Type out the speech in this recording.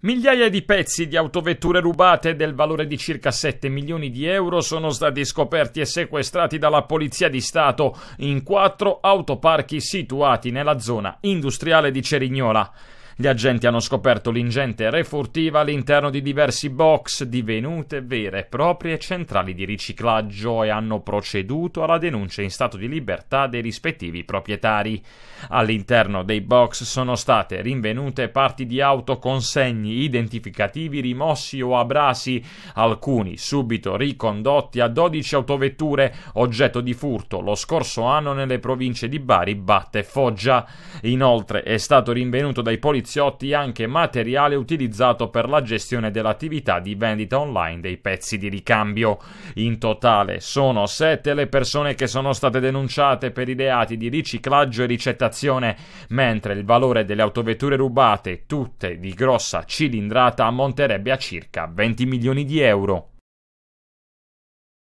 Migliaia di pezzi di autovetture rubate del valore di circa 7 milioni di euro sono stati scoperti e sequestrati dalla Polizia di Stato in quattro autoparchi situati nella zona industriale di Cerignola. Gli agenti hanno scoperto l'ingente re furtiva all'interno di diversi box divenute vere e proprie centrali di riciclaggio e hanno proceduto alla denuncia in stato di libertà dei rispettivi proprietari. All'interno dei box sono state rinvenute parti di autoconsegni identificativi rimossi o abrasi, alcuni subito ricondotti a 12 autovetture oggetto di furto lo scorso anno nelle province di Bari, Batte e Foggia. Inoltre è stato rinvenuto dai poliziotti poliziotti anche materiale utilizzato per la gestione dell'attività di vendita online dei pezzi di ricambio. In totale sono sette le persone che sono state denunciate per i reati di riciclaggio e ricettazione, mentre il valore delle autovetture rubate, tutte di grossa cilindrata, ammonterebbe a circa 20 milioni di euro.